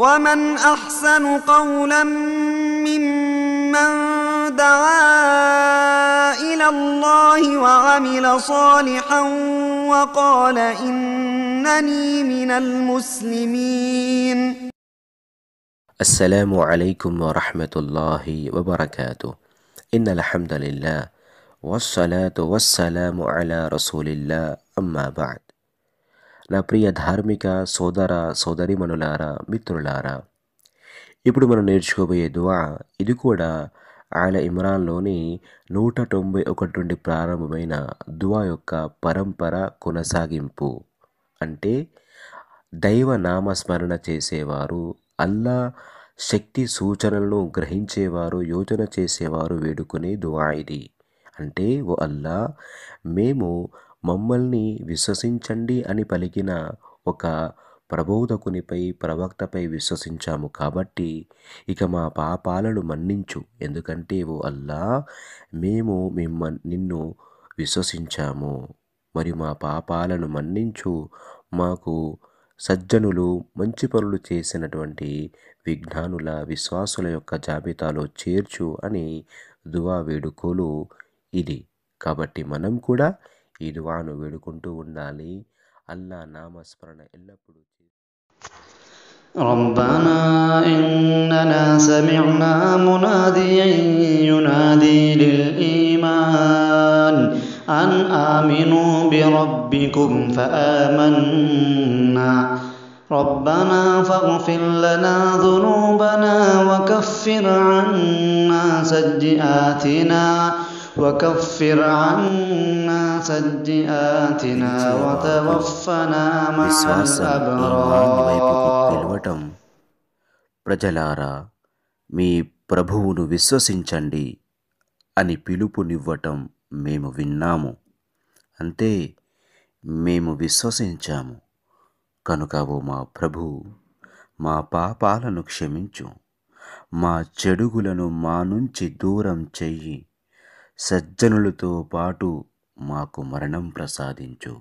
ومن احسن قولا ممن دعا الى الله وعمل صالحا وقال انني من المسلمين السلام عليكم ورحمه الله وبركاته ان الحمد لله والصلاه والسلام على رسول الله اما بعد నా ప్రియ ధార్మిక సోదర సోదరిమణులారా మిత్రులారా ఇప్పుడు మనం నేర్చుకోబోయే దువా ఇది కూడా ఆయన ఇమ్రాన్లోని నూట తొంభై ఒకటి నుండి ప్రారంభమైన దువా యొక్క పరంపర కొనసాగింపు అంటే దైవ నామస్మరణ చేసేవారు అల్లా శక్తి సూచనలను గ్రహించేవారు యోచన చేసేవారు వేడుకునే దువా ఇది అంటే ఓ అల్లా మేము మమ్మల్ని విశ్వసించండి అని పలికిన ఒక ప్రబోధకునిపై ప్రవక్తపై విశ్వసించాము కాబట్టి ఇక మా పాపాలను మన్నించు ఎందుకంటే ఓ అల్లా మేము మిమ్మ నిన్ను విశ్వసించాము మరియు మా పాపాలను మన్నించు మాకు సజ్జనులు మంచి పనులు చేసినటువంటి విజ్ఞానుల విశ్వాసుల యొక్క జాబితాలో చేర్చు అని దువా వేడుకోలు ఇది కాబట్టి మనం కూడా విలువను వేడుకుంటూ ఉండాలి అల్లా నామస్మరణ ఎల్లప్పుడూ ربنا إننا سمعنا مناديا ينادي للإيمان أن آمنوا بربكم فآمنا ربنا فاغفر لنا ذنوبنا وكفر عنا سيئاتنا وكفر عنا سجئاتنا وتوفنا مع الأبرار ప్రజలారా మీ ప్రభువును విశ్వసించండి అని పిలుపునివ్వటం మేము విన్నాము అంతే మేము విశ్వసించాము కనుక ఓ మా ప్రభు మా పాపాలను క్షమించు మా చెడుగులను మా నుంచి దూరం చెయ్యి సజ్జనులతో పాటు మాకు మరణం ప్రసాదించు